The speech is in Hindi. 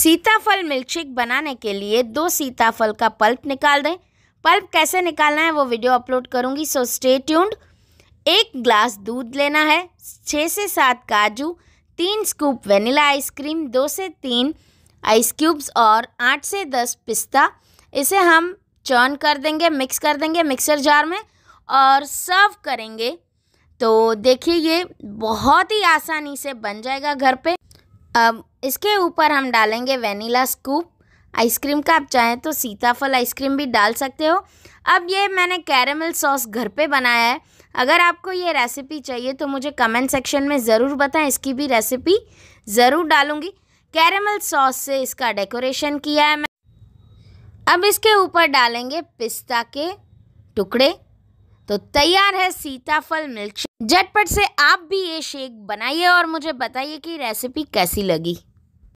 सीताफल मिल्कशेक बनाने के लिए दो सीताफल का पल्प निकाल दें पल्प कैसे निकालना है वो वीडियो अपलोड करूँगी सो स्टे ट्यून्ड एक ग्लास दूध लेना है छः से सात काजू तीन स्कूप वेनिला आइसक्रीम दो से तीन आइस क्यूब्स और आठ से दस पिस्ता इसे हम चर्न कर देंगे मिक्स कर देंगे मिक्सर जार में और सर्व करेंगे तो देखिए ये बहुत ही आसानी से बन जाएगा घर पे अब इसके ऊपर हम डालेंगे वेनिला स्कूप आइसक्रीम का आप चाहें तो सीताफल आइसक्रीम भी डाल सकते हो अब ये मैंने कैरमल सॉस घर पे बनाया है अगर आपको ये रेसिपी चाहिए तो मुझे कमेंट सेक्शन में ज़रूर बताएं इसकी भी रेसिपी ज़रूर डालूंगी कैरेमल सॉस से इसका डेकोरेशन किया है मैं अब इसके ऊपर डालेंगे पिस्ता के टुकड़े तो तैयार है सीताफल मिल्क झटपट से आप भी ये शेक बनाइए और मुझे बताइए कि रेसिपी कैसी लगी